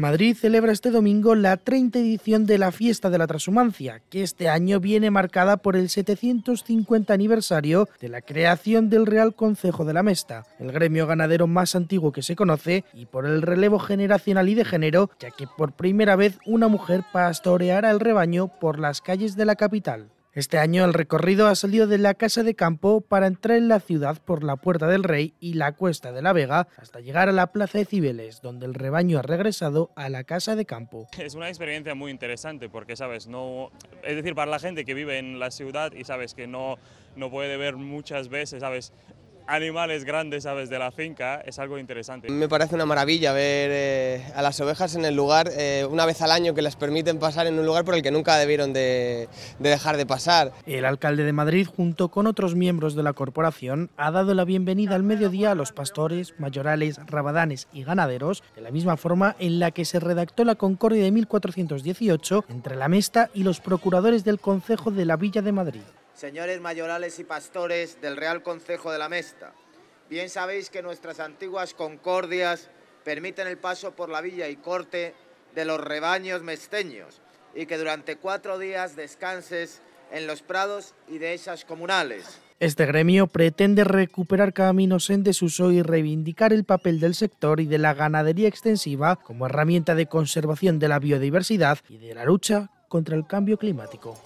Madrid celebra este domingo la 30 edición de la Fiesta de la Transhumancia, que este año viene marcada por el 750 aniversario de la creación del Real Concejo de la Mesta, el gremio ganadero más antiguo que se conoce, y por el relevo generacional y de género, ya que por primera vez una mujer pastoreará el rebaño por las calles de la capital. Este año el recorrido ha salido de la casa de campo para entrar en la ciudad por la Puerta del Rey y la Cuesta de la Vega hasta llegar a la Plaza de Cibeles, donde el rebaño ha regresado a la casa de campo. Es una experiencia muy interesante porque, sabes, no... Es decir, para la gente que vive en la ciudad y sabes que no, no puede ver muchas veces, sabes, animales grandes, aves de la finca, es algo interesante. Me parece una maravilla ver eh, a las ovejas en el lugar, eh, una vez al año que les permiten pasar en un lugar por el que nunca debieron de, dejar de pasar. El alcalde de Madrid, junto con otros miembros de la corporación, ha dado la bienvenida al mediodía a los pastores, mayorales, rabadanes y ganaderos, de la misma forma en la que se redactó la concordia de 1418 entre la Mesta y los procuradores del Concejo de la Villa de Madrid señores mayorales y pastores del Real Concejo de la Mesta. Bien sabéis que nuestras antiguas concordias permiten el paso por la villa y corte de los rebaños mesteños y que durante cuatro días descanses en los prados y dehesas comunales. Este gremio pretende recuperar caminos en desuso y reivindicar el papel del sector y de la ganadería extensiva como herramienta de conservación de la biodiversidad y de la lucha contra el cambio climático.